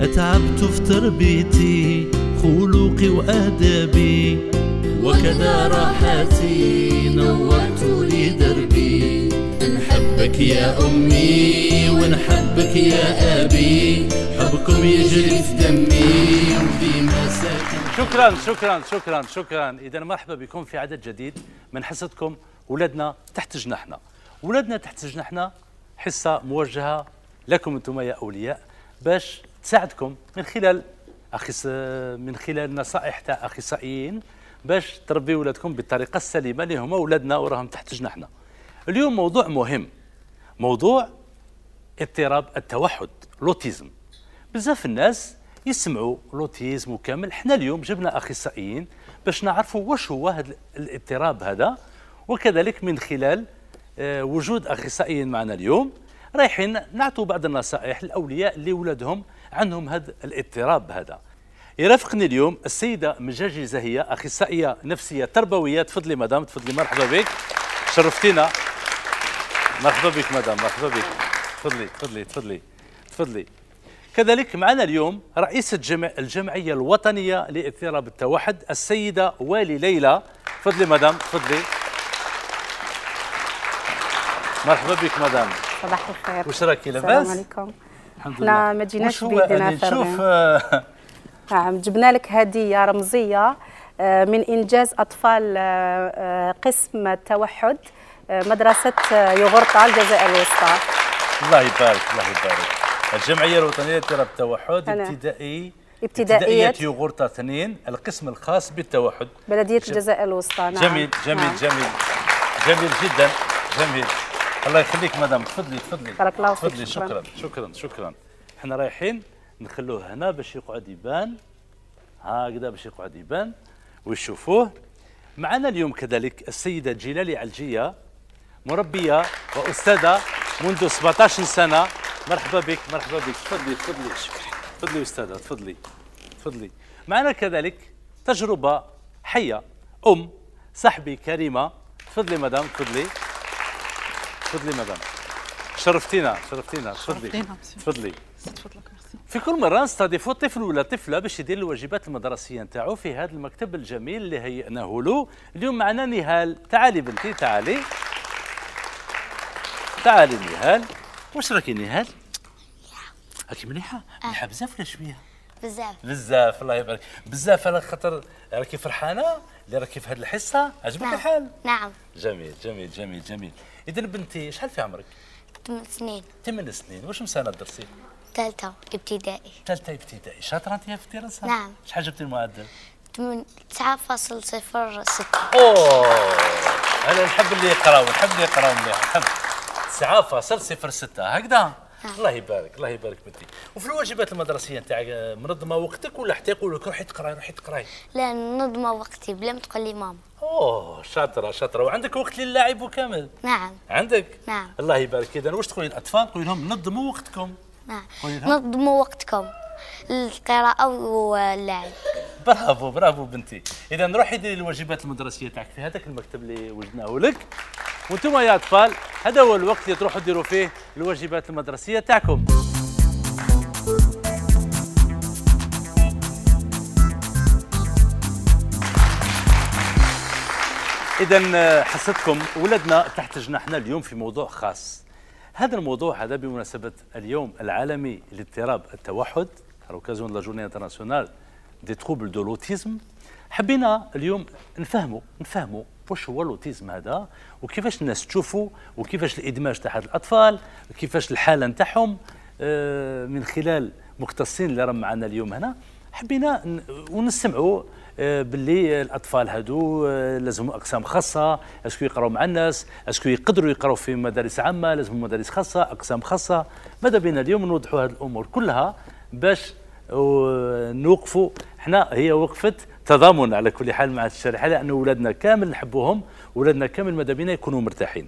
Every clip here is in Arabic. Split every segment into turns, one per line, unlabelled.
أتعبت في تربيتي خلوقي وأدبي وكذا راحتي نورت لي دربي نحبك يا أمي ونحبك يا أبي حبكم يجري في دمي وفي مساكن شكرا شكرا شكرا شكرا إذا مرحبا بكم في عدد جديد من حصتكم ولادنا تحت جناحنا ولادنا تحت جناحنا حصة موجهة لكم أنتم يا أولياء باش تساعدكم من خلال أخص من خلال نصائح تاع اخصائيين باش تربي ولادكم بالطريقه السليمه اللي هما ولادنا وراهم تحت جناحنا اليوم موضوع مهم موضوع اضطراب التوحد لوتيزم بزاف الناس يسمعوا لوتيزم وكامل حنا اليوم جبنا اخصائيين باش نعرفوا واش هو هذا الاضطراب هذا وكذلك من خلال آه، وجود اخصائيين معنا اليوم رايحين نعطوا بعض النصائح للاولياء اللي ولادهم عندهم هذا الاضطراب هذا يرافقني اليوم السيده مجاجي زهيه اخصائيه نفسيه تربويه تفضلي مدام تفضلي مرحبا بك شرفتينا مرحبا بك مدام مرحبا بك تفضلي تفضلي تفضلي تفضلي كذلك معنا اليوم رئيسة جمع الجمعية الوطنية لاضطراب التوحد السيدة والي ليلى تفضلي مدام تفضلي مرحبا بك مدام
صباح الخير وش راكي لاباس؟ السلام عليكم
الحمد احنا ما جيناش بيدنا نشوف
نعم جبنا لك هديه رمزيه آه، من انجاز اطفال آه، قسم التوحد مدرسه يغرطه الجزائر الوسطى
الله يبارك الله يبارك الجمعيه الوطنيه لتراب التوحد ابتدائي
ابتدائية
يغرطة اثنين القسم الخاص بالتوحد
بلدية الجزائر الوسطى نعم جميل
جميل نعم. جميل جميل جدا جميل الله يخليك مدام تفضلي تفضلي بارك الله فيك تفضلي شكرا شكرا شكرا احنا رايحين نخلوه هنا باش يقعد يبان هكذا باش يقعد يبان ويشوفوه معنا اليوم كذلك السيدة جيلالي علجية مربية وأستاذة منذ 17 سنة مرحبا بك مرحبا بك تفضلي تفضلي شكرا تفضلي أستاذة تفضلي تفضلي معنا كذلك تجربة حية أم صاحبي كريمة تفضلي مدام تفضلي تفضلي مدام شرفتينا شرفتينا تفضلي تفضلي في كل مره نستضيفوا طفل ولا طفله باش يدير الواجبات المدرسيه نتاعو في هذا المكتب الجميل اللي هيئناه له اليوم معنا نهال تعالي بنتي تعالي تعالي نهال واش راكي نهال راكي مليحه آه. مليحه بزاف ولا شويه بزاف بزاف الله يبارك بزاف على خاطر راكي فرحانه اللي راكي في هذه الحصه عجبك نعم.
الحال نعم
جميل جميل جميل جميل اذا بنتي شحال في عمرك؟ ثمان سنين ثمان سنين واش مسانه درسي؟
ثالثة ابتدائي
ثالثة ابتدائي شاطرة أنت في الدراسة؟ نعم شحال جبتي المعدل؟
9.06 اوه
انا نحب اللي يقراو نحب اللي يقراو مليح نحب 9.06 هكذا آه. الله يبارك الله يبارك بنتي وفي الواجبات المدرسيه نتاع آه، منظمه وقتك ولا حتى يقول لك روحي تقراي روحي تقراي
لا منظمه وقتي بلا ما تقول لي ماما اوه
شاطره شاطره وعندك وقت للعب وكامل نعم عندك نعم الله يبارك اذا واش تقولي للاطفال قولي لهم نظموا وقتكم
نعم نظموا وقتكم القراءه واللعب
برافو برافو بنتي اذا روحي ديري الواجبات المدرسيه تاعك في هذاك المكتب اللي وجدناه لك وانتم يا اطفال هذا هو الوقت اللي تروحوا ديروا فيه الواجبات المدرسيه تاعكم اذا آه، حصتكم ولادنا تحت جناحنا اليوم في موضوع خاص هذا الموضوع هذا بمناسبه اليوم العالمي لاضطراب التوحد à اوكازيون de la journée internationale des troubles de حبينا اليوم نفهموا نفهموا واش هو الاوتيزم هذا وكيفاش الناس تشوفوا وكيفاش الادماج تاع هاد الاطفال كيفاش الحاله نتاعهم آه، من خلال مختصين اللي راهم معنا اليوم هنا حبينا ونسمعوا آه، باللي الاطفال هادو آه، لازم اقسام خاصه اسكو يقراو مع الناس اسكو يقدروا يقراو في مدارس عامه لازم مدارس خاصه اقسام خاصه ماذا بينا اليوم نوضحوا هذه الامور كلها باش ونوقفوا احنا هي وقفه تضامن على كل حال مع الشريحه لان ولادنا كامل نحبوهم ولادنا كامل ماذا بينا يكونوا مرتاحين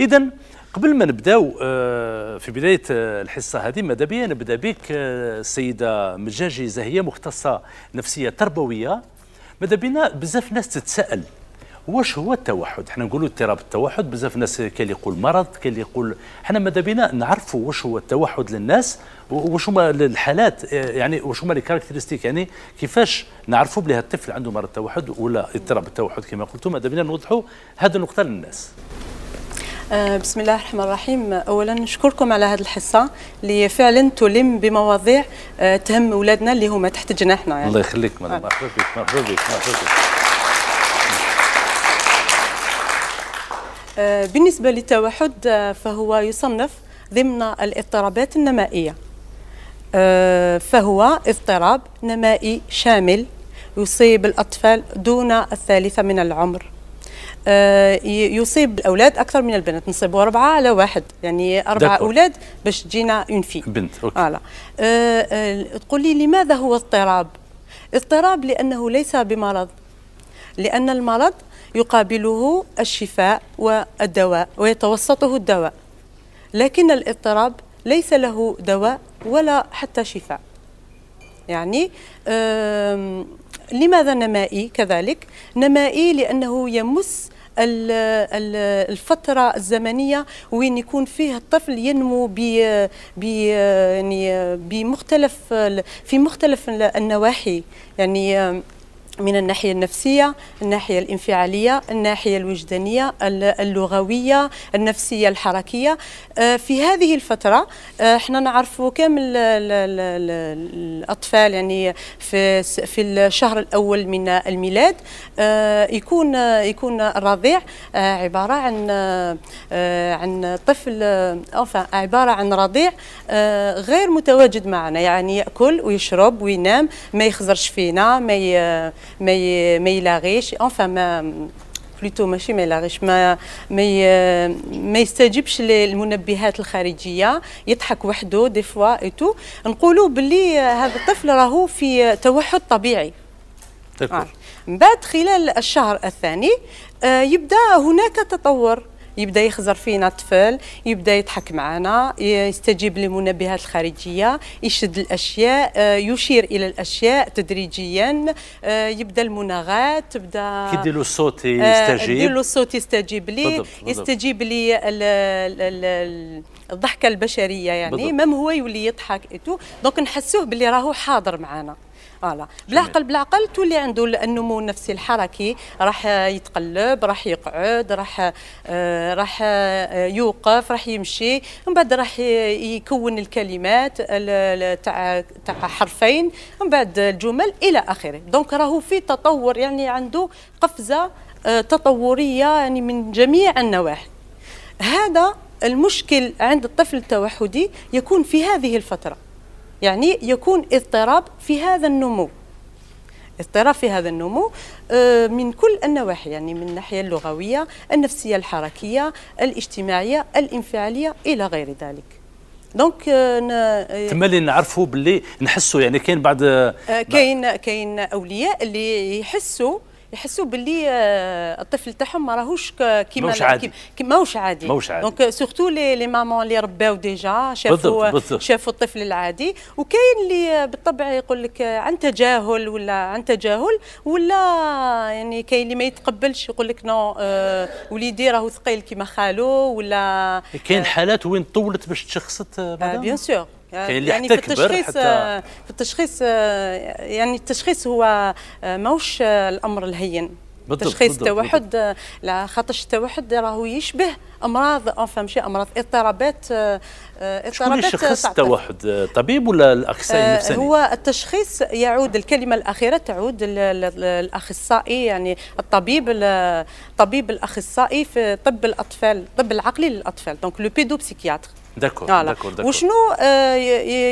اذا قبل ما نبداو آه، في بدايه آه، الحصه هذه ماذا بيا نبدا بك آه، السيده مجاجي زهيه مختصه نفسيه تربويه ماذا بينا بزاف ناس تتساءل واش هو التوحد حنا نقولوا اضطراب التوحد بزاف ناس كاين اللي يقول مرض كاين اللي يقول حنا ماذا بينا نعرفوا واش هو التوحد للناس واش هما الحالات آه، يعني واش هما لي يعني كيفاش نعرفوا بلي الطفل عنده مرض التوحد ولا اضطراب التوحد كما قلتوا ماذا بينا نوضحوا هذه النقطه للناس
آه، بسم الله الرحمن الرحيم اولا نشكركم على هذه الحصه اللي فعلا تلم بمواضيع آه، تهم اولادنا اللي هما تحت جناحنا يعني الله يخليك مرحبا
بك مرحبا بك مرحبا بك
آه، بالنسبة للتوحد آه، فهو يصنف ضمن الاضطرابات النمائية آه، فهو اضطراب نمائي شامل يصيب الأطفال دون الثالثة من العمر يصيب الأولاد أكثر من البنات نصيبوا أربعة على واحد يعني أربعة أولاد باش تجينا اون في بنت أوكي. آه لا. تقول لي لماذا هو اضطراب اضطراب لأنه ليس بمرض لأن المرض يقابله الشفاء والدواء ويتوسطه الدواء لكن الاضطراب ليس له دواء ولا حتى شفاء يعني لماذا نمائي كذلك نمائي لأنه يمس الفترة الزمنية وين يكون فيها الطفل ينمو ب يعني بمختلف في مختلف النواحي يعني من الناحية النفسية الناحية الانفعالية الناحية الوجدانية اللغوية النفسية الحركية آه، في هذه الفترة آه، احنا نعرفوا كامل الأطفال يعني في في الشهر الأول من الميلاد آه، يكون يكون الرضيع عبارة عن عن طفل عبارة عن رضيع غير متواجد معنا يعني يأكل ويشرب وينام ما يخزرش فينا ما ي... ما ما يلاغيش انفا ما بلوتو ماشي ما يلاغيش ما ما ما يستجيبش للمنبهات الخارجيه يضحك وحده دي فوا اي تو نقولوا باللي هذا الطفل راهو في توحد طبيعي آه. من بعد خلال الشهر الثاني آه، يبدا هناك تطور يبدا يخزر فينا الطفل يبدا يضحك معنا يستجيب للمنبهات الخارجيه يشد الاشياء آه، يشير الى الاشياء تدريجيا آه، يبدا المناغات تبدا كي له
الصوت آه، يستجيب يدير له
الصوت يستجيب لي يستجيب لي الضحكه البشريه يعني مام هو يولي يضحك تو دونك نحسوه باللي راهو حاضر معنا فوالا بالعقل بالعقل تولي عنده النمو النفسي الحركي راح يتقلب راح يقعد راح آه، راح آه، يوقف راح يمشي من بعد راح يكون الكلمات تاع تاع حرفين من بعد الجمل الى اخره دونك راهو في تطور يعني عنده قفزه آه، تطوريه يعني من جميع النواحي هذا المشكل عند الطفل التوحدي يكون في هذه الفتره يعني يكون اضطراب في هذا النمو اضطراب في هذا النمو آه، من كل النواحي يعني من الناحيه اللغويه النفسيه الحركيه الاجتماعيه الانفعاليه الى غير ذلك دونك euh, آه، تما
اللي نعرفوا باللي نحسوا يعني كاين بعض آه،
كاين كاين اولياء اللي يحسوا يحسوا باللي آه، الطفل تاعهم ما راهوش كيما ماهوش عادي ماهوش عادي ماهوش عادي دونك سورتو لي لي مامون اللي رباو ديجا شافوا شافوا الطفل العادي وكاين اللي آه، بالطبع يقول لك آه، عن تجاهل ولا عن تجاهل ولا يعني كاين اللي ما يتقبلش يقول لك نو وليدي راهو ثقيل كيما خالو ولا
كاين حالات وين طولت باش تشخصت بيان سور يعني كاين اللي يعني حتى في التشخيص حتى
في التشخيص يعني التشخيص هو ماهوش الامر الهين بالضبط تشخيص التوحد لا خاطرش التوحد راهو يشبه امراض انفا ماشي امراض اضطرابات آه، اضطرابات شكون يشخص
التوحد طبيب ولا الاخصائي آه، النفساني
هو التشخيص يعود الكلمه الاخيره تعود للاخصائي يعني الطبيب الطبيب الاخصائي في طب الاطفال طب العقلي للاطفال دونك لو بيدو بسيكياتر
داكور آه داكور داكور
وشنو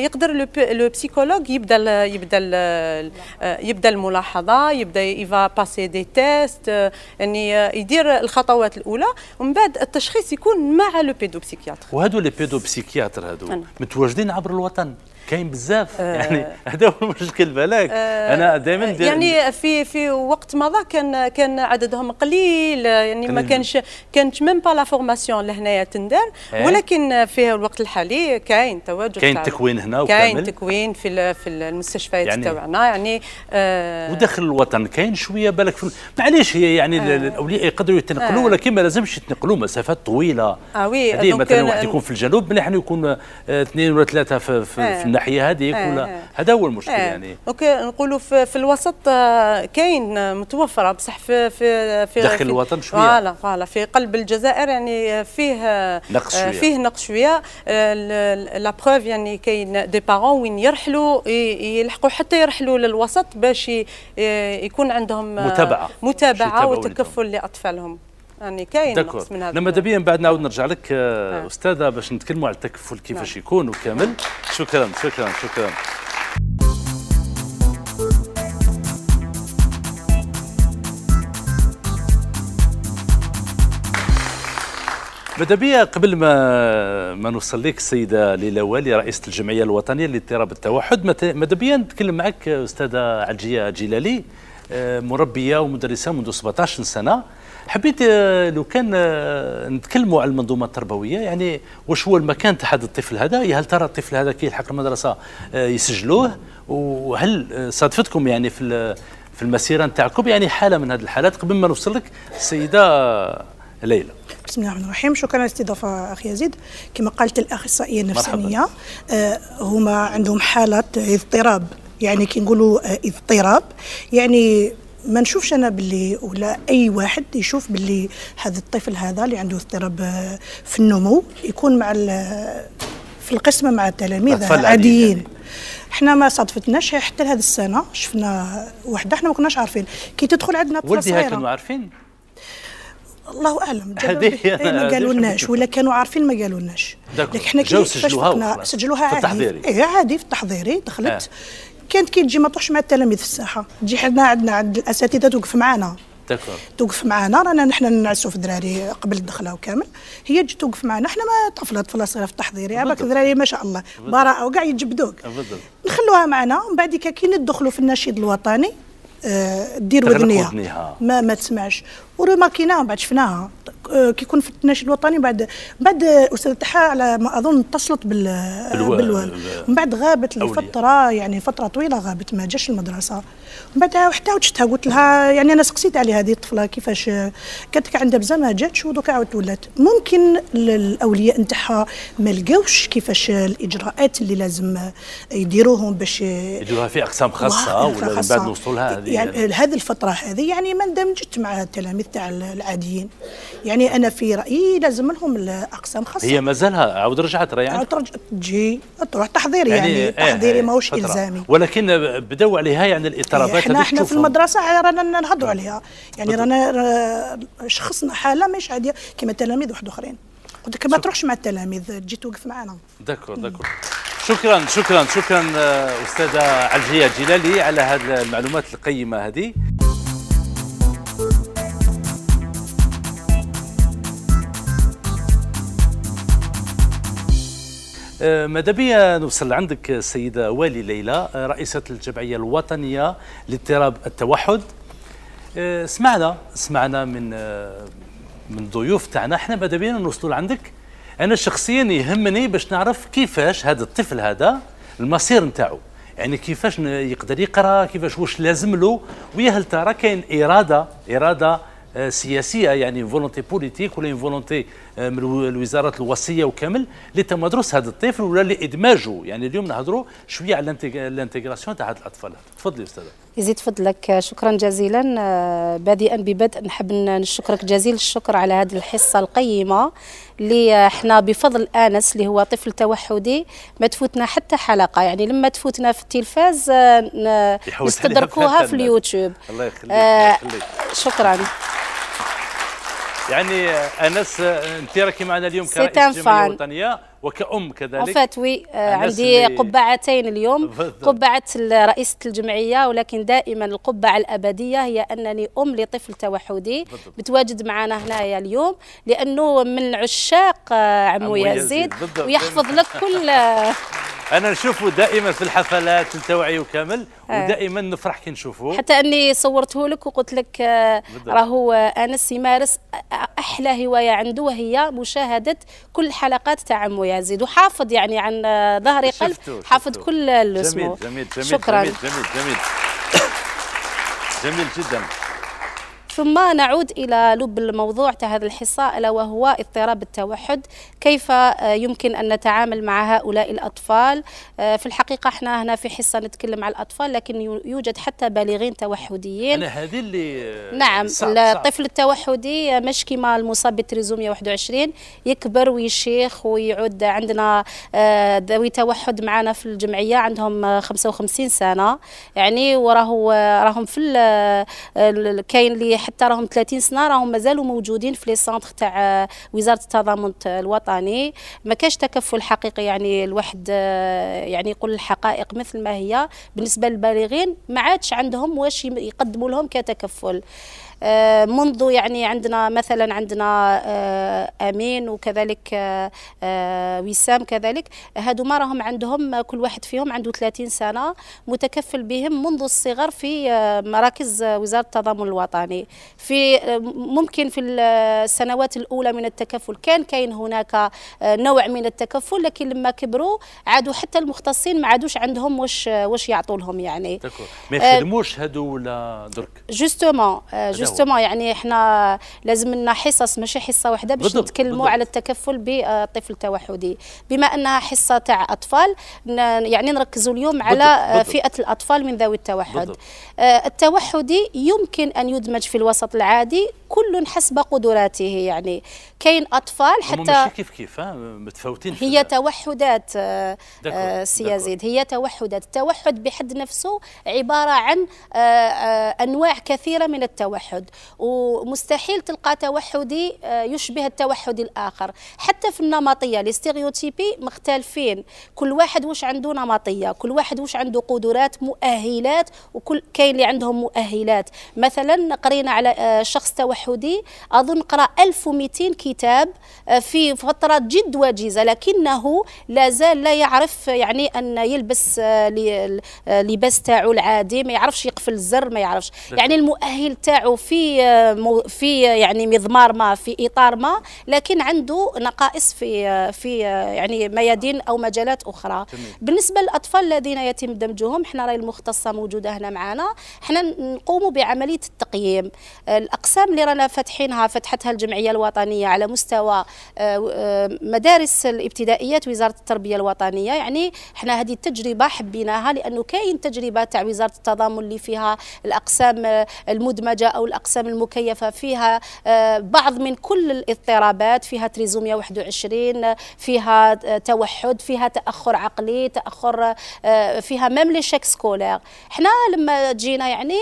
يقدر لو بسيكولوج يبدا يبدا euh, يبدا الملاحظه يبدا يفا باسي دي تيست يعني euh، يدير الخطوات الاولى ومن بعد التشخيص يكون مع لو بيدو بسيكياتر
وهذو لي بيدو بسيكياتر هذو متواجدين عبر الوطن كاين بزاف آه. يعني هذا هو المشكل بالك آه. انا دائما آه، يعني
في في وقت مضى كان كان عددهم قليل يعني ما كانش كانت ميم با لا فورماسيون لهنايا تندار إيه. ولكن في الوقت الحالي كاين تواجد كاين تكوين هنا وكامل كاين تكوين في في المستشفيات يعني تاعنا يعني آه
وداخل الوطن كاين شويه بالك معليش هي يعني آه الاولياء يقدروا يتنقلوا آه ولكن ما لازمش يتنقلوا مسافات طويله
اه وي مثلا واحد يكون في
الجنوب مليح انه يكون اثنين ولا ثلاثه في, آه في الناحيه هذيك إيه، ولا إيه. هذا هو المشكل إيه. يعني
اوكي نقولوا في, في الوسط آه، كاين آه، متوفره بصح في في في داخل الوطن شويه فوالا فوالا في قلب الجزائر يعني فيه آه، نقص شويه فيه نقص شويه لا بروف يعني كاين دي بارون وين يرحلوا يلحقوا حتى يرحلوا للوسط باش يكون عندهم متابعه متابعه وتكفل لاطفالهم يعني كاين نقص من هذا لما نعم،
دابيا بعد نعاود نرجع لك آه،, آه. استاذه باش نتكلموا على التكفل كيفاش نعم. يكون وكامل شكرا شكرا شكرا ماذا قبل ما ما نوصل لك السيده ليلى والي رئيسه الجمعيه الوطنيه للاضطراب التوحد ماذا نتكلم معك استاذه عجيه جلالي آه، مربيه ومدرسه منذ 17 سنه حبيت آه، لو كان آه، نتكلموا على المنظومه التربويه يعني واش هو المكان تاع هذا الطفل هذا إيه، هل ترى الطفل هذا كي يلحق المدرسه آه، يسجلوه وهل صادفتكم يعني في في المسيره نتاعكم يعني حاله من هذه الحالات قبل ما نوصل لك السيده ليلى
بسم الله الرحمن الرحيم شكرا على الاستضافه اخي يزيد كما قالت الاخصائيه النفسانيه آه هما عندهم حالات اضطراب يعني كي نقولوا اضطراب يعني ما نشوفش انا باللي ولا اي واحد يشوف باللي هذا الطفل هذا اللي عنده اضطراب آه، في النمو يكون مع في القسمه مع التلاميذ عاديين يعني. احنا ما صادفتناش حتى هذه السنه شفنا وحده احنا ما كناش عارفين كي تدخل عندنا طفله صغيره كانوا عارفين الله اعلم ما قالولناش ولا كانوا عارفين ما قالولناش لكن احنا كي سجلوها عادي إيه عادي في التحضيري دخلت آه. كانت كي تجي ما تروحش مع التلاميذ في الساحه تجي حنا عندنا عند الاساتذه توقف معنا دكور. توقف معنا رانا نحن نعسوا في الدراري قبل الدخله وكامل هي تجي توقف معنا احنا ما طفله طفله صغيره في التحضيري هذاك الدراري ما شاء الله براءه وكاع يجبدوك نخلوها معنا ومن بعد كي ندخلوا في النشيد الوطني آه، دير ودنيها ما, ما تسمعش وروماكيناها من بعد شفناها آه، كيكون في التناشي الوطني بعد بعد استاذ تحا على ما اظن اتصلت بال بالوالد من بعد غابت لفتره يعني فتره طويله غابت ما جاش المدرسه من بعدها حتى وجدتها شفتها قلت لها يعني انا سقسيت عليها هذه الطفله كيفاش كانت عندها بزاف ما جاتش ودوكا عاود ولات ممكن الاولياء نتاعها ما لقاوش كيفاش الاجراءات اللي لازم يديروهم باش يديروها
في اقسام خاصه ولا من بعد نوصلها هذه يعني, يعني
هذه الفتره هذه يعني ما اندمجت مع التلاميذ تاع العاديين يعني يعني انا في رايي لازم لهم الاقسام خاصه هي
مازالها عاود رجعت راهي ريان
تجي تروح تحضيري يعني, يعني إيه، تحضيري إيه، ماهوش الزامي
ولكن بداو عليها يعني الاضطرابات إيه، احنا احنا في
المدرسه رانا نهضروا عليها يعني رانا شخصنا حاله مش عاديه كما تلاميذ واحد اخرين قلت لك ما تروحش مع التلاميذ تجي توقف معنا
داكور داكور شكرا شكرا شكرا استاذه عجية جلالي على هذه المعلومات القيمه هذه أه، ماذا بيا نوصل عندك السيدة والي ليلى أه، رئيسة الجمعية الوطنية لاضطراب التوحد أه، سمعنا سمعنا من من ضيوف تاعنا احنا ماذا بينا نوصلوا لعندك انا شخصيا يهمني باش نعرف كيفاش هذا الطفل هذا المصير نتاعو يعني كيفاش يقدر يقرا كيفاش واش لازم له ويا هل ترى كاين اراده اراده سياسيه يعني فولونتي بوليتيك ولا فولونتي آه، من الوزارات الوصيه وكامل لتمدرس هذا الطفل ولا لادماجه يعني اليوم نهضروا شويه على الانتيغراسيون تاع هذا الاطفال تفضلي استاذه
يزيد فضلك آه، شكرا جزيلا آه، بادئا ببدء نحب نشكرك جزيل الشكر على هذه الحصه القيمه اللي احنا بفضل انس اللي هو طفل توحدي ما تفوتنا حتى حلقه يعني لما تفوتنا في التلفاز نستدركوها في اليوتيوب الله يخليك, الله يخليك. شكرا
يعني آه، انس آه، انت راكي معنا اليوم كرئيس الجمعيه الوطنيه وكأم كذلك فات euh,
وي عندي قبعتين اليوم قبعة رئيسة الجمعية ولكن دائما القبعة الأبدية هي أنني أم لطفل توحدي بتواجد معنا هنايا اليوم لأنه من عشاق آه، عمو يزيد ويحفظ لك كل
انا نشوفه دائما في الحفلات التوعي وكامل آه. ودائما نفرح كي نشوفه حتى
اني صورته لك وقلت لك آه، راهو انس يمارس احلى هوايه عنده وهي مشاهده كل حلقات تاع عمو يزيد وحافظ يعني عن ظهري قلب حافظ كل الاسمو جميل جميل جميل شكرا جميل
جميل جميل, جميل, جميل جدا
ثم نعود إلى لب الموضوع هذا الحصة ألا وهو اضطراب التوحد كيف آه، يمكن أن نتعامل مع هؤلاء الأطفال آه، في الحقيقة احنا هنا في حصة نتكلم على الأطفال لكن يوجد حتى بالغين توحديين أنا
هذه اللي نعم صعب الطفل
صعب. التوحدي آه، مش كما المصاب بتريزوميا 21 يكبر ويشيخ ويعود عندنا ذوي توحد معنا في الجمعية عندهم 55 سنة يعني وراه راهم في كاين اللي حتى راهم 30 سنه راهم مازالوا موجودين في لي سونتر تاع آه، وزاره التضامن الوطني ما كاش تكفل حقيقي يعني الواحد آه، يعني يقول الحقائق مثل ما هي بالنسبه للبالغين ما عادش عندهم واش يقدموا لهم كتكفل آه، منذ يعني عندنا مثلا عندنا آه، امين وكذلك آه، وسام كذلك هادو ما راهم عندهم كل واحد فيهم عنده 30 سنه متكفل بهم منذ الصغر في مراكز وزاره التضامن الوطني في ممكن في السنوات الاولى من التكفل كان كاين هناك نوع من التكفل لكن لما كبروا عادوا حتى المختصين ما عادوش عندهم واش واش يعطوا لهم يعني
ما يخدموش هادو ولا درك
جوستومون المجتمع يعني احنا لازم لنا حصص ماشي حصه واحده باش نتكلموا على التكفل بالطفل التوحدي بما انها حصه تاع اطفال يعني نركزوا اليوم على فئه الاطفال من ذوي التوحد آه، التوحدي يمكن ان يدمج في الوسط العادي كل حسب قدراته يعني كاين اطفال حتى
كيف كيف متفاوتين
هي توحدات آه، آه، سي يزيد هي توحدات التوحد بحد نفسه عباره عن انواع كثيره من التوحد توحد ومستحيل تلقى توحدي آه، يشبه التوحد الاخر حتى في النمطيه لي مختلفين كل واحد واش عنده نمطيه كل واحد واش عنده قدرات مؤهلات وكل كاين اللي عندهم مؤهلات مثلا قرينا على آه، شخص توحدي اظن قرا 1200 كتاب آه، في فتره جد وجيزه لكنه لا زال لا يعرف يعني ان يلبس لباس تاعو العادي ما يعرفش يقفل الزر ما يعرفش يعني المؤهل تاعو في في يعني مضمار ما في اطار ما لكن عنده نقائص في في يعني ميادين او مجالات اخرى جميل. بالنسبه للاطفال الذين يتم دمجهم حنا راهي المختصه موجوده هنا معنا حنا نقوموا بعمليه التقييم الاقسام اللي رانا فاتحينها فتحتها الجمعيه الوطنيه على مستوى آه، آه، مدارس الابتدائيات وزاره التربيه الوطنيه يعني حنا هذه التجربه حبيناها لانه كاين تجربه تاع وزاره التضامن اللي فيها الاقسام آه، المدمجه او الأقسام المكيفة فيها آه، بعض من كل الاضطرابات فيها تريزوميا 21 فيها آه، توحد فيها تأخر عقلي تأخر آه، فيها ميم لي شيك سكولير احنا لما جينا يعني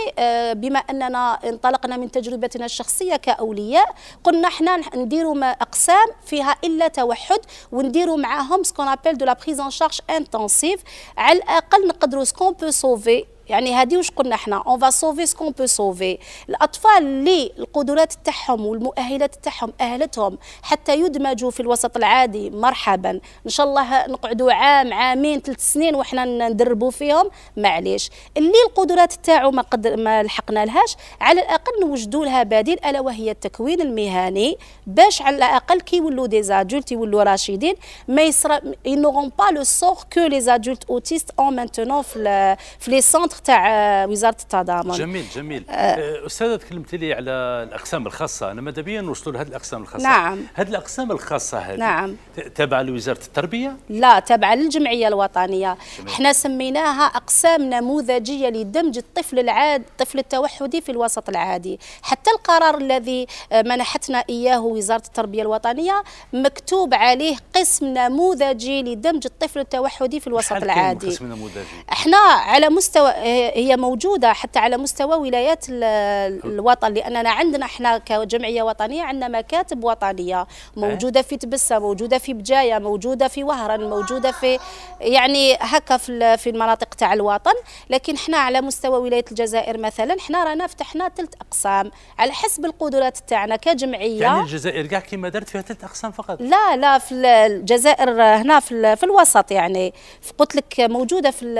بما أننا انطلقنا من تجربتنا الشخصية كأولياء قلنا احنا نديروا أقسام فيها إلا توحد ونديروا معاهم سكون ابيل دو لا بريز ان شارج انتنسيف على الأقل نقدروا سكون بو سوفي يعني هذه واش قلنا حنا اون فا سوفي سكون بو سوفي الاطفال اللي القدرات تاعهم والمؤهلات تاعهم اهلتهم حتى يدمجوا في الوسط العادي مرحبا ان شاء الله نقعدوا عام عامين ثلاث سنين وحنا ندربوا فيهم معليش اللي القدرات تاعو ما قدر ما لحقنا لهاش على الاقل نوجدوا لها بديل الا وهي التكوين المهني باش على الاقل كي يولوا دي زادولت يولوا راشدين ما يصرا ينوغون با لو سوغ كو لي زادولت اوتيست اون مينتونون في في لي سونتر تاع آه، وزاره التضامن جميل
جميل آه, آه، استاذه تكلمت لي على الاقسام الخاصه انا ماذا بيا نوصلوا لهذه الاقسام الخاصه نعم هذه الاقسام الخاصه هذه نعم تابعه لوزاره التربيه
لا تابعه للجمعيه الوطنيه جميل. احنا سميناها اقسام نموذجيه لدمج الطفل العاد الطفل التوحدي في الوسط العادي حتى القرار الذي آه، منحتنا اياه وزاره التربيه الوطنيه مكتوب عليه قسم نموذجي لدمج الطفل التوحدي في الوسط العادي قسم نموذجي احنا على مستوى هي موجوده حتى على مستوى ولايات الوطن لاننا عندنا احنا كجمعيه وطنيه عندنا مكاتب وطنيه موجوده في تبسه موجوده في بجايه موجوده في وهران موجوده في يعني هكا في في المناطق تاع الوطن لكن احنا على مستوى ولايه الجزائر مثلا احنا رانا فتحنا ثلاث اقسام على حسب القدرات تاعنا كجمعيه يعني
الجزائر كاع كيما درت فيها ثلاث اقسام فقط
لا لا في الجزائر هنا في, في الوسط يعني قلت لك موجوده في,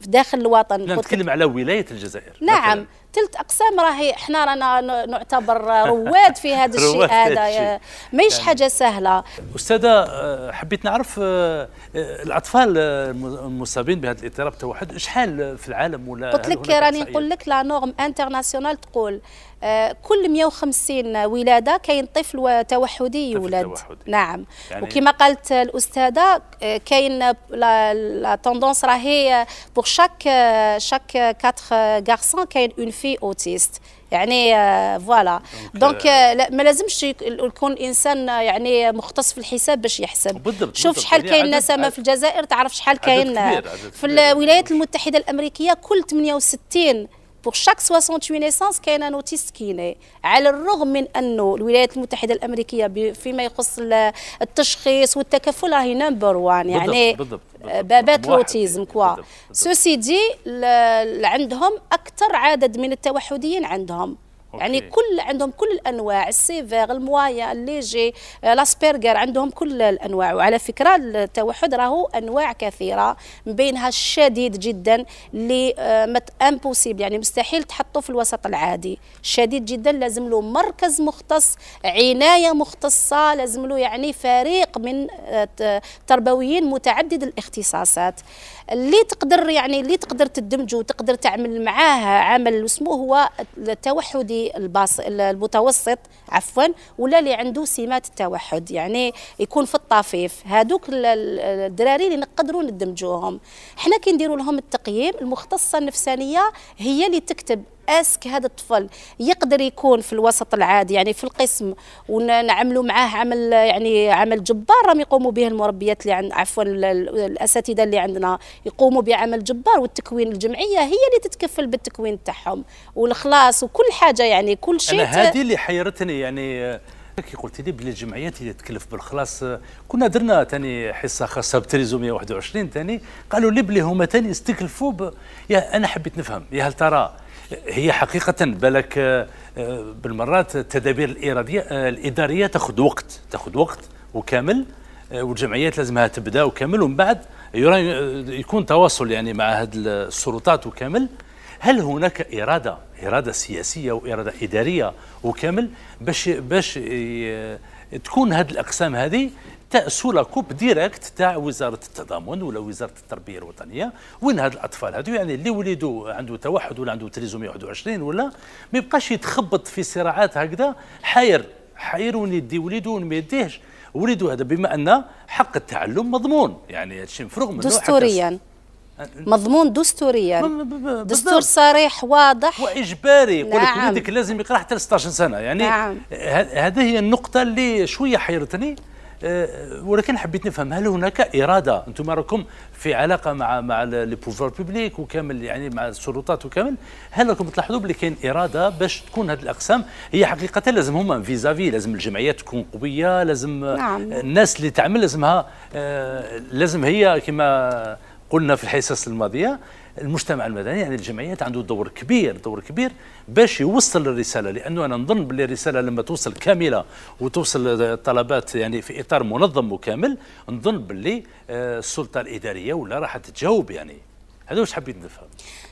في داخل الوطن لا نتكلم
على ولايه الجزائر
نعم مثلاً. اقسام راهي احنا رانا نعتبر رواد في هذا الشيء هذا ماهيش يعني حاجه سهله
استاذه آه، حبيت نعرف آه، آه، الاطفال المصابين بهذا الاضطراب التوحد شحال في العالم ولا قلت لك راني نقول لك
لا نورم انترناسيونال تقول كل 150 ولاده كاين طفل توحدي يولد توحدي. نعم يعني وكما قالت الاستاذه آه، كاين لا توندونس راهي بور شاك شاك كاتر غارسون كاين اون في اوتيست يعني فوالا آه، euh, آه، دونك ما لازمش يكون الانسان يعني مختص في الحساب باش يحسب بالضبط شوف شحال يعني كاين نسمه في الجزائر تعرف شحال كاين في الولايات المتحده الامريكيه كل 68 بور شاك 68 نيسانس كاينه اوتيست كيني على الرغم من انه الولايات المتحده الامريكيه فيما يخص التشخيص والتكفل راهي نمبر وان يعني بالضبط بابات الاوتيزم كوا سوسي دي عندهم اكثر عدد من التوحديين عندهم يعني أوكي. يعني كل عندهم كل الانواع السيفير الموايا الليجي آه، لاسبيرغر عندهم كل الانواع وعلى فكره التوحد راهو انواع كثيره من بينها الشديد جدا اللي امبوسيبل آه، يعني مستحيل تحطه في الوسط العادي شديد جدا لازم له مركز مختص عنايه مختصه لازم له يعني فريق من آه، تربويين متعدد الاختصاصات اللي تقدر يعني اللي تقدر تدمجه وتقدر تعمل معاه عمل اسمه هو التوحدي الباص المتوسط عفوا ولا اللي عنده سمات التوحد يعني يكون في الطفيف هادوك الدراري اللي نقدروا ندمجوهم حنا كي لهم التقييم المختصه النفسانيه هي اللي تكتب اسك هذا الطفل يقدر يكون في الوسط العادي يعني في القسم ونعملوا معاه عمل يعني عمل جبار راهم يقوموا به المربيات اللي عند عفوا الاساتذه اللي عندنا يقوموا بعمل جبار والتكوين الجمعيه هي اللي تتكفل بالتكوين تاعهم والاخلاص وكل حاجه يعني كل شيء انا هذه اللي
حيرتني يعني كي قلت لي بلي الجمعيات اللي تكلف بالخلاص كنا درنا ثاني حصه خاصه بتريزو 121 ثاني قالوا لي بلي هما ثاني استكلفوا ب... يا انا حبيت نفهم يا هل ترى هي حقيقة بالك آه، بالمرات التدابير الإرادية آه، الإدارية تاخذ وقت تاخذ وقت وكامل آه، والجمعيات لازمها تبدا وكامل ومن بعد يكون تواصل يعني مع هذه السلطات وكامل هل هناك اراده اراده سياسيه واراده اداريه وكامل باش باش تكون هذه الاقسام هذه لا كوب ديريكت تاع وزاره التضامن ولا وزاره التربيه الوطنيه وين هاد الاطفال هادو يعني اللي ولدوا عنده توحد ولا عنده تريزومي 21 ولا ما يبقاش يتخبط في صراعات هكذا حاير حاير وين يدي وليده وين ما يديهش وليده هذا بما ان حق التعلم مضمون يعني هادشي مفروغ منه دستوريا
مضمون دستوريا دستور صريح واضح
واجباري يقول لك نعم. ولدك لازم يقرا حتى 16 سنه يعني نعم. هذه هي النقطه اللي شويه حيرتني آه، ولكن حبيت نفهم هل هناك اراده انتم راكم في علاقه مع مع لي بوفوار بوبليك وكامل يعني مع السلطات وكامل هل راكم تلاحظوا بلي كاين اراده باش تكون هذه الاقسام هي حقيقه لازم هما فيزافي لازم الجمعيات تكون قويه لازم نعم. الناس اللي تعمل لازمها آه، لازم هي كما قلنا في الحصص الماضيه المجتمع المدني يعني الجمعيات عنده دور كبير دور كبير باش يوصل الرساله لانه انا نظن باللي الرساله لما توصل كامله وتوصل الطلبات يعني في اطار منظم وكامل نظن باللي آه، السلطه الاداريه ولا راح تجاوب يعني هذا واش حبيت نفهم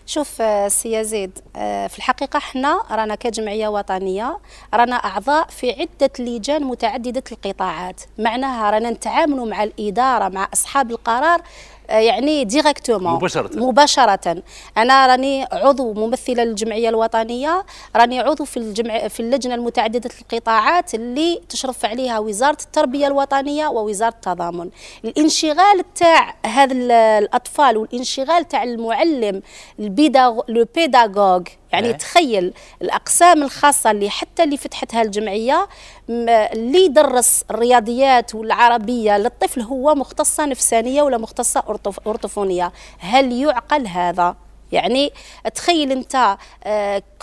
شوف آه، سي زيد آه، في الحقيقه حنا رانا كجمعيه وطنيه رانا اعضاء في عده لجان متعدده القطاعات معناها رانا نتعاملوا مع الاداره مع اصحاب القرار آه، يعني ديريكتومون مباشرة مباشرة أنا راني عضو ممثلة للجمعية الوطنية راني عضو في الجمع في اللجنة المتعددة القطاعات اللي تشرف عليها وزارة التربية الوطنية ووزارة التضامن الانشغال تاع هذا الأطفال والانشغال تاع المعلم لو بيداغوغ يعني أيه. تخيل الاقسام الخاصه اللي حتى اللي فتحتها الجمعيه اللي يدرس الرياضيات والعربيه للطفل هو مختصه نفسانيه ولا مختصه أرطف... ارطفونيه هل يعقل هذا يعني تخيل انت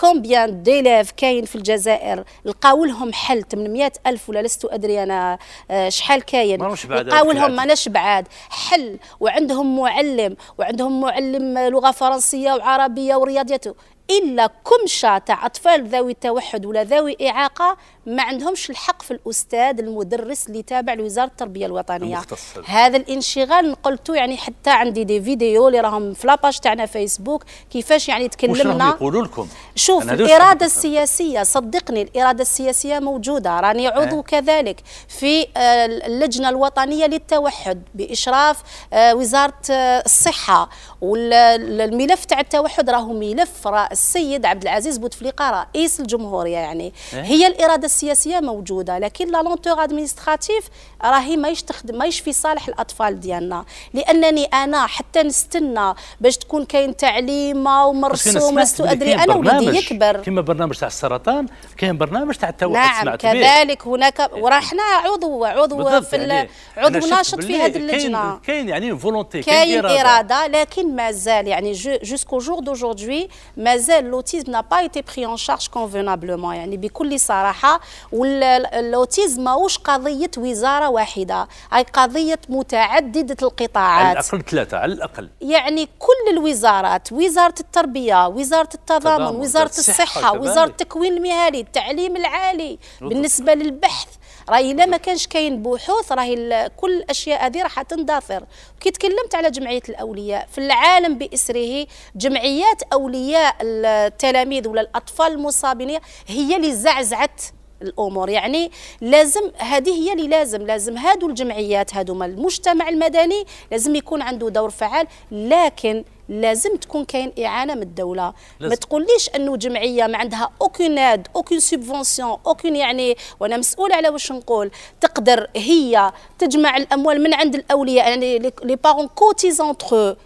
كومبيان آه، ديليف كاين في الجزائر لقاو لهم حل 800 الف ولا لست ادري انا آه، شحال كاين لقاو لهم ماناش بعاد حل وعندهم معلم وعندهم معلم لغه فرنسيه وعربيه ورياضيات الا كمشه تاع اطفال ذوي التوحد ولا ذوي اعاقه ما عندهمش الحق في الاستاذ المدرس اللي تابع لوزاره التربيه الوطنيه هذا الانشغال قلتو يعني حتى عندي دي فيديو اللي راهم في لاباج تاعنا فيسبوك كيفاش يعني تكلمنا يقولوا
لكم شوف الاراده
السياسيه صدقني الاراده السياسيه موجوده راني عضو أه؟ كذلك في آه، اللجنه الوطنيه للتوحد باشراف آه، وزاره آه، الصحه والملف تاع التوحد راهو ملف رأس السيد عبد العزيز بوتفليقه رئيس الجمهوريه يعني إيه؟ هي الاراده السياسيه موجوده لكن لا لونتور ادمنستراتيف راهي ما تخدم ماهيش في صالح الاطفال ديالنا لانني انا حتى نستنى باش تكون كاين تعليمه ومرسومه ادري انا ولدي يكبر
كما برنامج تاع السرطان كاين برنامج تاع التوحد نعم كذلك
هناك إيه. وراحنا عضو عضو في يعني عضو ناشط في هذه اللجنه
كاين يعني فولونتي كاين اراده
لكن مازال يعني جوسكو جور دوجوردي مازال مازال لوتيزم نا با ايتي بري ان شارج كونفونابلومون يعني بكل صراحه واللوتيزم ماهوش قضيه وزاره واحده هاي قضيه متعدده القطاعات على الاقل
ثلاثه على الاقل
يعني كل الوزارات وزاره التربيه وزاره التضامن وزاره الصحه وزاره التكوين المهني التعليم العالي بالنسبه للبحث راهي الا ما كانش كاين بحوث راهي كل الاشياء هذه راح تندثر كي تكلمت على جمعيه الاولياء في العالم باسره جمعيات اولياء التلاميذ ولا الاطفال المصابين هي اللي زعزعت الامور يعني لازم هذه هي اللي لازم لازم هادو الجمعيات هادو المجتمع المدني لازم يكون عنده دور فعال لكن لازم تكون كاين اعانه من الدوله لازم. ما تقوليش انه جمعيه ما عندها اوكين اد اوكين سوبفونسيون اوكين يعني وانا مسؤوله على واش نقول تقدر هي تجمع الاموال من عند الاولياء يعني لي بارون كوتيزونتر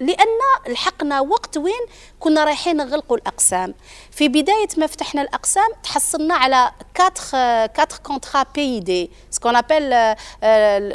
لان لحقنا وقت وين كنا رايحين نغلقوا الاقسام في بدايه ما فتحنا الاقسام تحصلنا على 4 4 كونطرا بي دي سكون ابل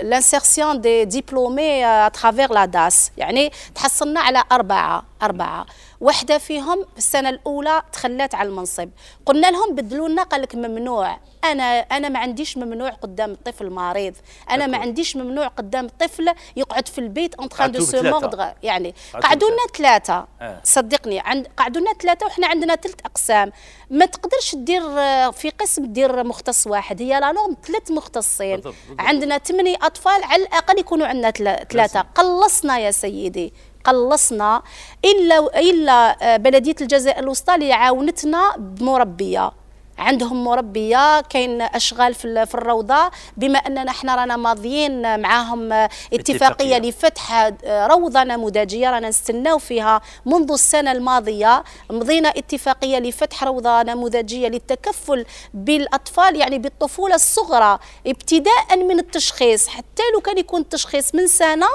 لانسيرسيون دي ديبلومي ا ترافير لا داس يعني تحصلنا على اربعه اربعه وحده فيهم السنة الأولى تخلات على المنصب قلنا لهم بدلوا لنا قال لك ممنوع أنا أنا ما عنديش ممنوع قدام الطفل مريض أنا ما عنديش ممنوع قدام الطفل يقعد في البيت اون تران دو سو يعني قعدوا لنا ثلاثة آه. صدقني عند قعدوا لنا ثلاثة وحنا عندنا ثلاث أقسام ما تقدرش دير آه، في قسم دير مختص واحد هي لا نورم ثلاث مختصين عندنا ثمانية أطفال على الأقل يكونوا عندنا ثلاثة قلصنا يا سيدي قلصنا الا الا آه، بلديه الجزائر الوسطى اللي عاونتنا بمربيه عندهم مربيه كاين اشغال في الروضه بما اننا احنا رانا ماضيين معاهم آه، اتفاقيه لفتح آه، روضه نموذجيه رانا نستناو فيها منذ السنه الماضيه مضينا اتفاقيه لفتح روضه نموذجيه للتكفل بالاطفال يعني بالطفوله الصغرى ابتداء من التشخيص حتى لو كان يكون التشخيص من سنه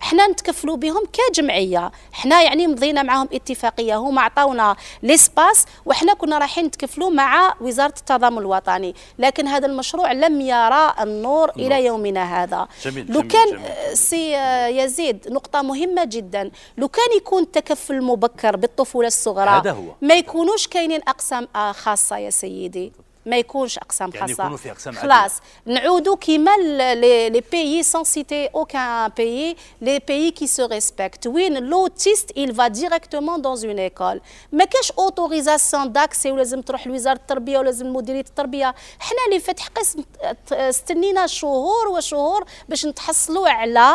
حنا نتكفلوا بهم كجمعيه حنا يعني مضينا معاهم اتفاقيه هما عطاونا ليسباس وحنا كنا رايحين نتكفلوا مع وزاره التضامن الوطني لكن هذا المشروع لم يرى النور الله. نعم. الى يومنا هذا جميل لو كان جميل سي يزيد نقطه مهمه جدا لو كان يكون التكفل المبكر بالطفوله الصغرى هذا هو. ما يكونوش كاينين اقسام خاصه يا سيدي ما يكونش اقسام يعني خاصه يعني في أقسام خلاص نعودوا كيما لي بيي سون سيتي اوكان بيي لي بيي كي سو ريسبكت وين لوتيست يل فا ديريكتومون دون اون ايكول ما كاش اوتوريزاسيون داكسي ولازم تروح لوزاره التربيه ولازم مديريه التربيه حنا اللي فتح قسم استنينا شهور وشهور باش نتحصلوا على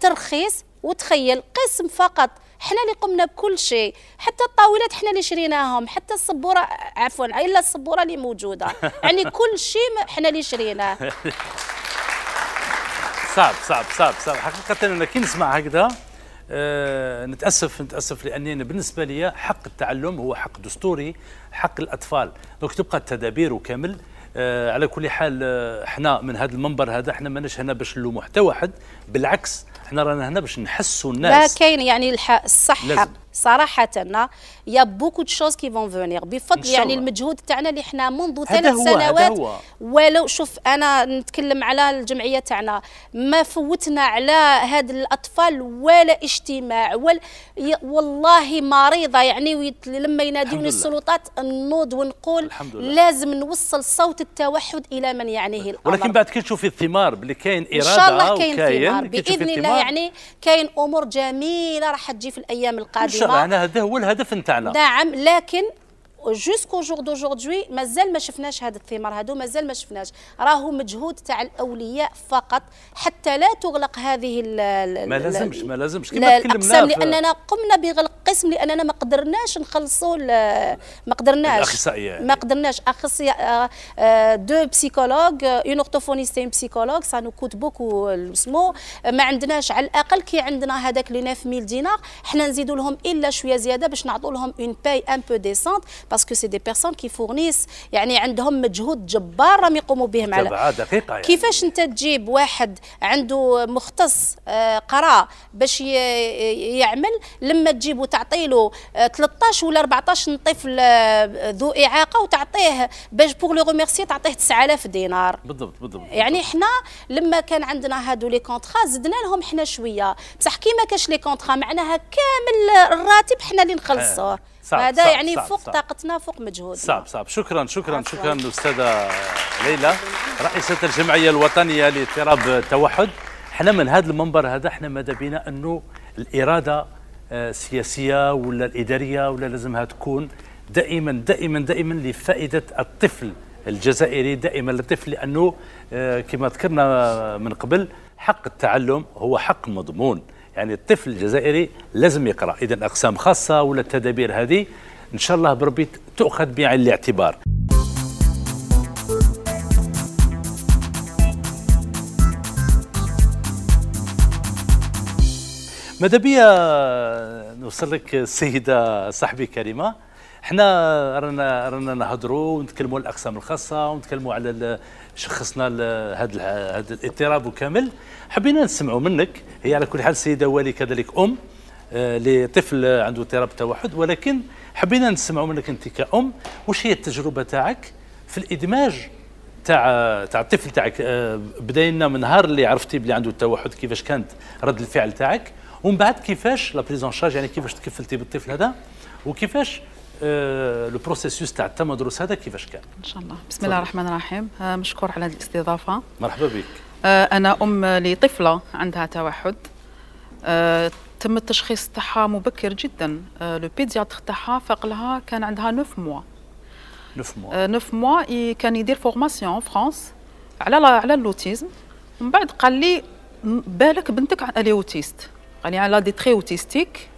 ترخيص وتخيل قسم فقط حنا اللي قمنا بكل شيء حتى الطاولات حنا اللي شريناهم حتى السبوره عفوا الا السبوره اللي موجوده يعني كل شيء حنا اللي شريناه
صعب صعب صعب صعب حقيقه انا كي نسمع هكذا أه نتاسف نتاسف لاني بالنسبه لي حق التعلم هو حق دستوري حق الاطفال دونك تبقى التدابير وكامل آه على كل حال احنا آه، من هذا المنبر هذا احنا ماناش هنا باش نلوموا حتى واحد بالعكس احنا رانا هنا باش نحسوا الناس لا
كاين يعني الحق الصحه صراحه يا بوكو دو شوز كي فون فونيغ بفضل يعني المجهود تاعنا اللي احنا منذ ثلاث سنوات ولو شوف انا نتكلم على الجمعيه تاعنا ما فوتنا على هاد الاطفال ولا اجتماع ولا والله مريضه يعني لما ينادوني السلطات نوض ونقول لازم نوصل صوت التوحد الى من يعنيه الامر ولكن
بعد كي تشوفي الثمار بلي كاين اراده ان شاء الله كاين ثمار باذن الله يعني
كاين امور جميله راح تجي في الايام القادمه الشرع أنا
يعني هذا هو الهدف نتاعنا
نعم لكن جوسكو جور دوجوردي مازال ما شفناش هذا الثمار هادو مازال ما شفناش راهو مجهود تاع الاولياء فقط حتى لا تغلق هذه ما لازمش ما
لازمش كما تكلمنا لاننا
قمنا بغلق قسم لاننا ما قدرناش نخلصوا ما قدرناش الاخصائيين ما قدرناش اخصائي آه، آه، دو بسيكولوج اون اورتوفونيست اون بسيكولوج سا نو كوت بوكو سمو ما عندناش على الاقل كي عندنا هذاك لي 9000 دينار حنا نزيدوا لهم الا شويه زياده باش نعطوا لهم اون باي ان بو ديسونت باسكو سي دي بيرسون كي فورنيس يعني عندهم مجهود جبار راهم يقوموا به مع
دقيقه يعني. كيفاش
انت تجيب واحد عنده مختص آه، قرا باش يعمل لما تجيب وتعطي له 13 آه، ولا 14 طفل آه، ذو اعاقه وتعطيه باش بور لو ريميرسي تعطيه 9000 دينار بالضبط بالضبط يعني حنا لما كان عندنا هادو لي كونطرا زدنا لهم حنا شويه بصح كي ما كاش لي كونطرا معناها كامل الراتب حنا اللي نخلصوه صعب هذا صعب يعني صعب فوق صعب طاقتنا فوق مجهودنا صعب
صعب شكرا شكرا عفوا. شكرا الاستاذه ليلى رئيسه الجمعيه الوطنيه لاضطراب التوحد احنا من هذا المنبر هذا احنا ماذا بينا انه الاراده آه، السياسيه ولا الاداريه ولا لازمها تكون دائما دائما دائما لفائده الطفل الجزائري دائما للطفل لانه آه، كما ذكرنا من قبل حق التعلم هو حق مضمون يعني الطفل الجزائري لازم يقرا اذا اقسام خاصه ولا التدابير هذه ان شاء الله بربي تؤخذ بعين الاعتبار ماذا بيا نوصل لك السيده صاحبي كريمه احنا رانا رانا نهضروا ونتكلموا على الاقسام الخاصه ونتكلموا على شخصنا هذا هذا الاضطراب وكامل حبينا نسمعوا منك هي على كل حال سيده والي كذلك ام آه، لطفل عنده اضطراب التوحد ولكن حبينا نسمعوا منك انت كأم واش هي التجربه تاعك في الادماج تاع تاع الطفل تاعك آه، بدينا من نهار اللي عرفتي بلي عنده التوحد كيفاش كانت رد الفعل تاعك ومن بعد كيفاش لا بريزون شارج يعني كيفاش تكفلتي بالطفل هذا وكيفاش لو آه، بروسيسوس تاع التمدرس هذا كيفاش كان
ان شاء الله بسم الله الرحمن الرحيم آه، مشكور على هذه الاستضافه مرحبا بك آه، انا ام لطفله عندها توحد تم التشخيص تاعها مبكر جدا لو بيدياتر تاعها فقلها كان عندها 9 موا 9 موا 9 موا كان يدير فورماسيون فرانس على على اللوتيزم ومن بعد قال لي بالك بنتك اللي اوتيست قال لي على دي تري اوتيستيك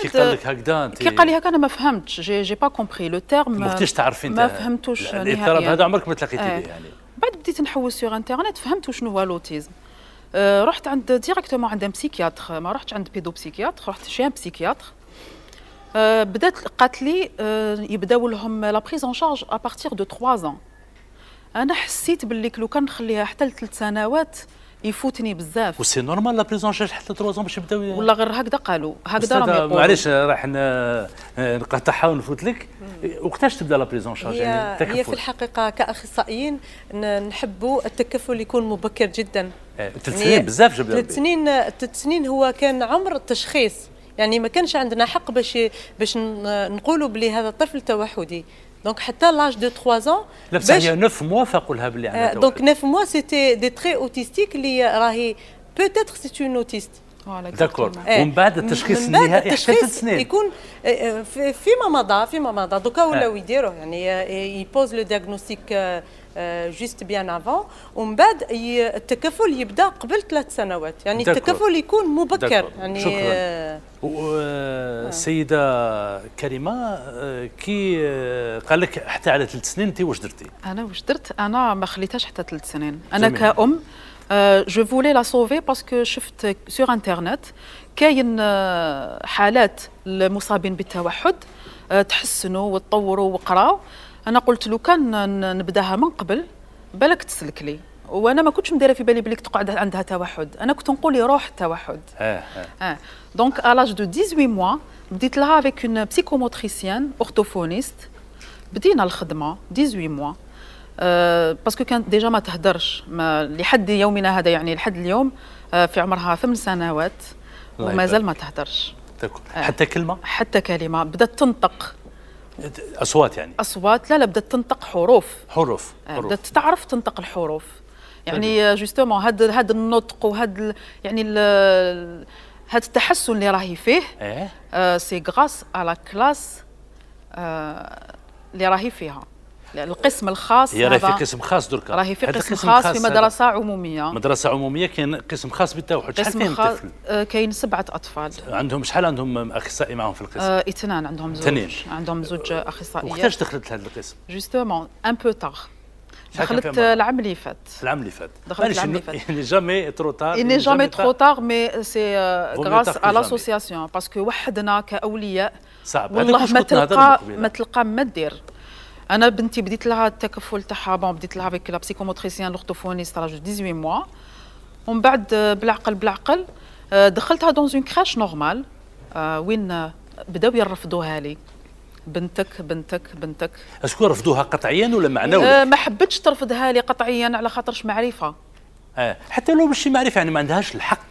كي قال لك هكذا انت كي قال لي
هكذا انا ما فهمتش جي, جي با كومبري لو تيرم ما كنتيش تعرفي انت ما فهمتوش الاضطراب هذا عمرك ما تلاقيتي به آه. يعني بعد بديت نحوس سيغ انترنت فهمت شنو هو لوتيزم آه، رحت عند ديريكتومون عند بسيكياتر ما رحتش عند بيدو بسيكياتر رحت شي ان بسيكياتر بدات قالت لي آه، يبداو لهم لا بريز اون شارج ا بارتير دو 3 ans انا حسيت باللي لو كان نخليها حتى لثلاث سنوات يفوتني بزاف
وسي نورمال لا بريزون شارج حتى 3 باش يبداو والله
غير هكذا قالوا هكذا راهم يقولوا معليش
راح نقطعها ونفوت لك وقتاش تبدا لا بريزون شارج يعني التكفل. هي في
الحقيقه كاخصائيين نحبوا التكفل يكون مبكر جدا
إيه، ثلاث سنين بزاف جبنا ثلاث
سنين ثلاث سنين هو كان عمر التشخيص يعني ما كانش عندنا حق باش باش نقولوا بلي هذا الطفل توحدي Donc, à l'âge de 3 ans. Il y a
9 mois, euh, Donc,
9 mois, c'était des traits autistiques. Peut-être c'est une autiste. دكور إيه. ومن بعد التشخيص النهائي حتى ثلاث سنين يكون إيه، إيه، فيما مضى فيما مضى دوكا ولاو يديروه يعني يبوز لو دياغنوستيك جوست بيان افون ومن بعد التكفل يبدا قبل ثلاث سنوات يعني التكفل يكون مبكر يعني شكرا
السيده آه. كريمه آه، كي آه، قال لك حتى على ثلاث سنين انت واش درتي؟
انا واش درت؟ انا ما خليتهاش حتى ثلاث سنين انا كأم جو فولي لا سوفي باسكو شفت سور انترنت كاين حالات المصابين بالتوحد تحسنوا وتطوروا وقراوا انا قلت لو كان نبداها من قبل بالك تسلك لي وانا ما كنتش مديره في بالي بليك تقعد عندها توحد انا كنت نقول روح التوحد اه اه دونك الاج دو 18 موا بديت لها افيك اون بسيكوموتريسيان اورتوفونيست بدينا الخدمه 18 موا آه، باسكو كانت ديجا ما تهدرش ما لحد يومنا هذا يعني لحد اليوم آه، في عمرها ثمان سنوات ومازال ما تهدرش آه. حتى كلمه حتى كلمه بدات تنطق اصوات يعني اصوات لا لا بدات تنطق حروف
حروف, حروف. بدات
تعرف تنطق الحروف يعني جوستومون هاد هاد النطق وهاد يعني هاد التحسن اللي راهي فيه سي غراس على كلاس اللي راهي فيها القسم الخاص هي راهي في قسم
خاص دركا راهي في قسم خاص, خاص في مدرسه
عموميه
مدرسه عموميه كاين قسم خاص بالتوحد شحال فيهم خاص طفل
آه، كاين سبعه اطفال عندهم
شحال عندهم اخصائي معاهم في القسم آه
اثنان عندهم زوج تنين. عندهم زوج آه، اخصائيين وقتاش
دخلت لهذا القسم
جوستومون ان بو تاغ دخلت العام اللي فات
العام اللي فات دخلت يعني العام اللي فات يعني جامي ترو تار يعني جامي ترو
تار مي سي غراس ا لاسوسياسيون باسكو وحدنا كاولياء صعب والله ما تلقى ما تلقى ما دير انا بنتي بديت لها التكفل تاعها بون بديت لها فيك لا بسيكوموتريسيان لوختوفوني ستراج 18 موا ومن بعد آه، بالعقل بالعقل آه، دخلتها دون اون كراش نورمال وين آه، بداو يرفضوها لي بنتك بنتك بنتك
اشكون رفضوها قطعيا ولا معنويا؟ ما
حبتش ترفضها لي قطعيا على خاطرش معرفه آه حتى لو
ماشي معرفه يعني ما عندهاش الحق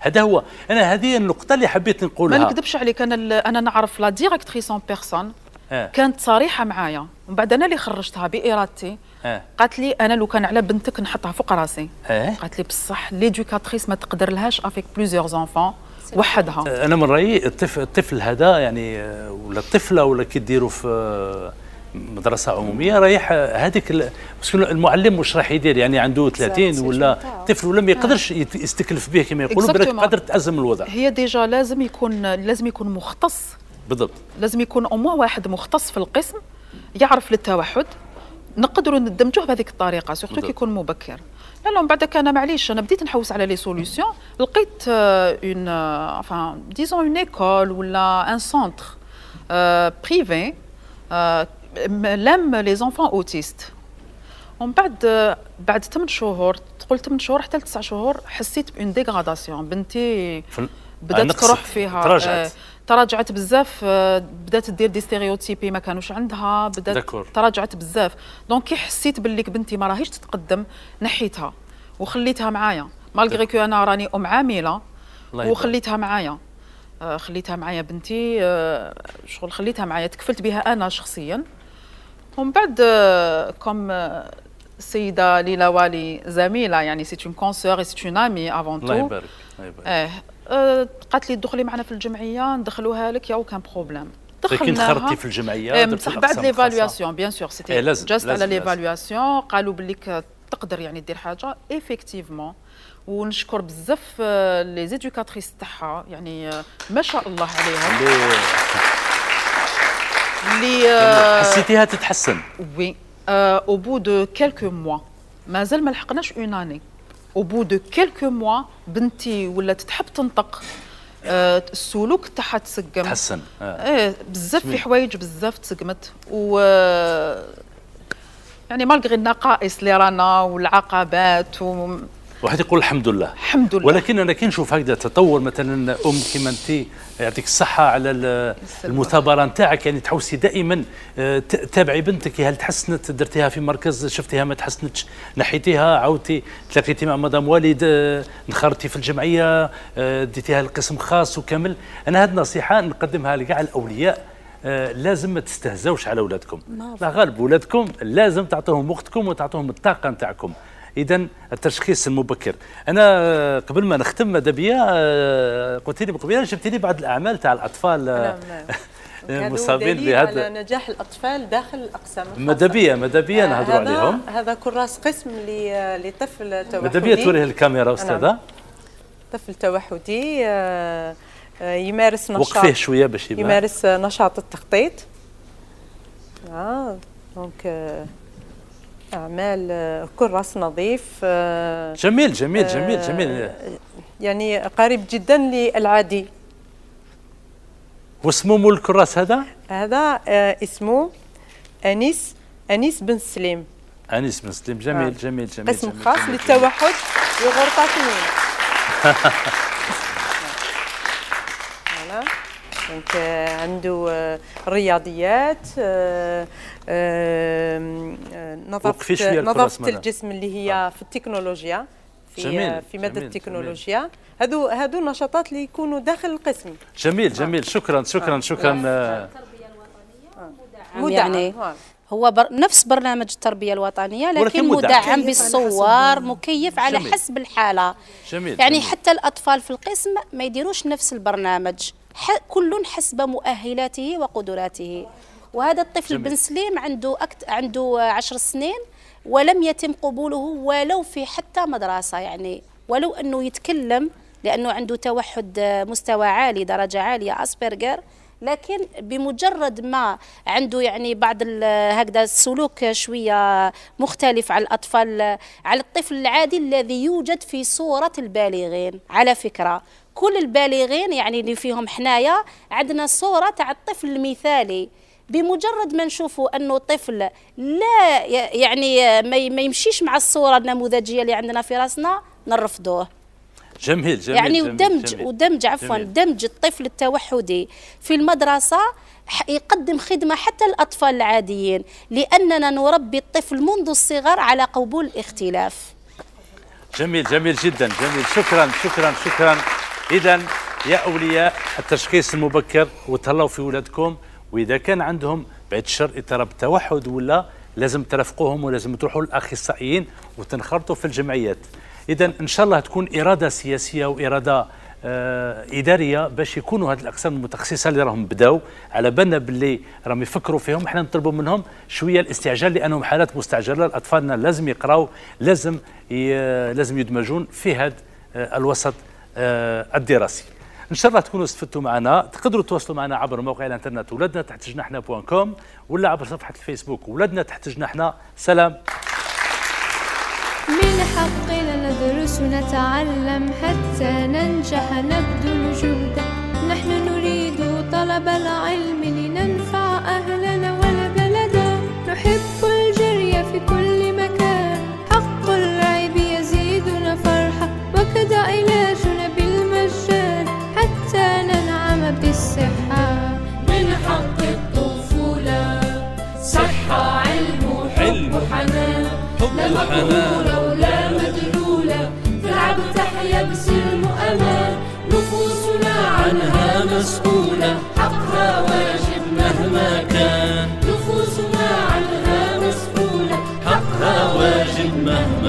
هذا هو انا هذه النقطه اللي حبيت نقولها ما
نكذبش عليك انا انا نعرف لا ديريكتريس اون بيرسون آه. كانت صريحه معايا ومن بعد انا اللي خرجتها بارادتي آه. قالت لي انا لو كان على بنتك نحطها فوق راسي آه. قالت لي بصح ليدوكاتريس ما تقدر لهاش افيك بليزيور زونفون وحدها
انا من رايي الطفل الطفل هذا يعني ولا الطفله ولا كي ديروا في مدرسه عموميه رايح هذيك المعلم واش راح يدير يعني عنده 30 ولا طفل ولا ما يقدرش ah. يستكلف به كما يقولوا بالك قادر تازم الوضع
هي ديجا لازم يكون لازم يكون مختص بالضبط لازم يكون أمو واحد مختص في القسم يعرف للتوحد نقدروا ندمجوه بهذيك الطريقه سورتو كي يكون مبكر لا لا من بعد انا معليش انا بديت نحوس على لي سوليسيون لقيت اون انفان ديزون اون ايكول ولا ان سونتر بريفي لم لي زونفون اوتيست ومن بعد آه، بعد 8 شهور تقول 8 شهور حتى لتسع 9 شهور حسيت بان ديغراداسيون بنتي بدات تروح فيها تراجعت آه، تراجعت بزاف آه، بدات دير دي ستيريوتيبي ما كانوش عندها بدات دكور. تراجعت بزاف دونك كي حسيت بالليك بنتي ما راهيش تتقدم نحيتها وخليتها معايا مالغري كو انا راني ام عامله وخليتها معايا آه، خليتها معايا بنتي آه، شغل خليتها معايا تكفلت بها انا شخصيا ومن بعد كوم السيده ليلى والي زميله يعني سيت اون كونسور سيت اون امي افون تو الله يبارك الله يبارك قالت لي دخلي معنا في الجمعيه ندخلوها لك يا وكان بروبليم دخلنا دخلتي في الجمعيه صح بعد ليفالواسيون بيان سور سيتي جاست على ليفالواسيون قالوا بليك تقدر يعني دير حاجه ايفيكتيفمون ونشكر بزاف لي آه، زيدوكاتريس تاعها يعني آه، ما شاء الله عليهم اللي آه، حسيتيها تتحسن وي او بو دو كيلكو موا مازال ما لحقناش اون اني او بو دو كيلكو موا بنتي ولات تحب تنطق السلوك تاعها تسقم تحسن
ايه بزاف في
حوايج بزاف تسقمت و يعني مالغري النقائص اللي رانا والعقبات و
واحد يقول الحمد لله الحمد لله ولكن كي كنشوف هكذا تطور مثلا ام كيما انت يعطيك الصحه على المثابره نتاعك يعني تحوسي دائما آه، تابعي بنتك هل تحسنت درتيها في مركز شفتيها ما تحسنتش نحيتيها عاودتي تلاقيتي مع مدام والد آه، نخرتي في الجمعيه آه، ديتيها لقسم خاص وكامل انا هذه النصيحه نقدمها لكاع الاولياء آه لازم ما تستهزوش على اولادكم نعم. لا غالب اولادكم لازم تعطيهم وقتكم وتعطيهم الطاقه نتاعكم اذا التشخيص المبكر انا قبل ما نختم ماذا بيا آه، قلت لي قبيله جبت لي بعض الاعمال تاع الاطفال آه، نعم، نعم. مصابين بهذا على
نجاح الاطفال داخل الاقسام
ماذا بيا ماذا بيا آه، نهضروا عليهم
هذا كراس قسم لطفل توحدي ماذا بيا توريه
الكاميرا نعم. استاذه
طفل توحدي يمارس نشاط وقفيه شويه باش يمارس نشاط التخطيط اه دونك اعمال آه، كراس نظيف آه، جميل جميل آه، جميل جميل يعني قريب جدا للعادي
واسمو مول الكراس هذا
هذا اسمه انيس انيس بن سليم
انيس بن سليم جميل جميل جميل اسم خاص
للتوحد في اثنين دونك euh, عنده euh, رياضيات آه، آه، آه، نظافه نظافه الجسم اللي هي في التكنولوجيا في جميل في ماده التكنولوجيا هذو هذو النشاطات اللي يكونوا داخل القسم
جميل جميل شكرا شكرا شكرا التربيه
الوطنيه يعني هو بر... نفس برنامج
التربيه الوطنيه لكن مدعم بالصور مكيف على جميل. حسب الحاله جميل. يعني جميل. حتى الاطفال في القسم ما يديروش نفس البرنامج كل حسب مؤهلاته وقدراته وهذا الطفل جميل. بن سليم عنده أكت... عنده عشر سنين ولم يتم قبوله ولو في حتى مدرسة يعني ولو أنه يتكلم لأنه عنده توحد مستوى عالي درجة عالية أسبرجر لكن بمجرد ما عنده يعني بعض هكذا السلوك شويه مختلف على الاطفال على الطفل العادي الذي يوجد في صوره البالغين على فكره كل البالغين يعني اللي فيهم حنايا عندنا صوره تاع الطفل المثالي بمجرد ما نشوفوا انه طفل لا يعني ما يمشيش مع الصوره النموذجيه اللي عندنا في راسنا نرفضوه
جميل جميل يعني جميل ودمج جميل ودمج عفوا جميل
دمج الطفل التوحدي في المدرسه يقدم خدمه حتى الاطفال العاديين لاننا نربي الطفل منذ الصغر على قبول الاختلاف
جميل جميل جدا جميل شكرا شكرا شكرا إذا يا أولياء التشخيص المبكر وتهلاو في ولادكم وإذا كان عندهم بعد الشر اضطراب توحد ولا لازم ترافقوهم ولازم تروحوا للاخصائيين وتنخرطوا في الجمعيات اذا ان شاء الله تكون اراده سياسيه واراده آه اداريه باش يكونوا هذه الاقسام المتخصصه اللي راهم بداو على بالنا باللي راهم يفكروا فيهم احنا نطلبوا منهم شويه الاستعجال لانهم حالات مستعجله اطفالنا لازم يقراوا لازم لازم يدمجون في هذا آه الوسط آه، الدراسي ان شاء الله تكونوا استفدتوا معنا تقدروا تواصلوا معنا عبر موقع الانترنت ولادنا تحت جناحنا بوان كوم ولا عبر صفحه الفيسبوك ولادنا تحت جناحنا سلام
من حقنا ندرس ونتعلم حتى ننجح نبذل جهدا نحن نريد طلب العلم لننفع اهلنا ولبلدا نحب
صحة من حق الطفولة
صحة علم
وحب
وحنان
لا مقهورة ولا
مدلولة تلعب تحيا بسلم وأمان نفوسنا عنها مسؤولة حقها واجب مهما كان نفوسنا عنها
مسؤولة حقها واجب مهما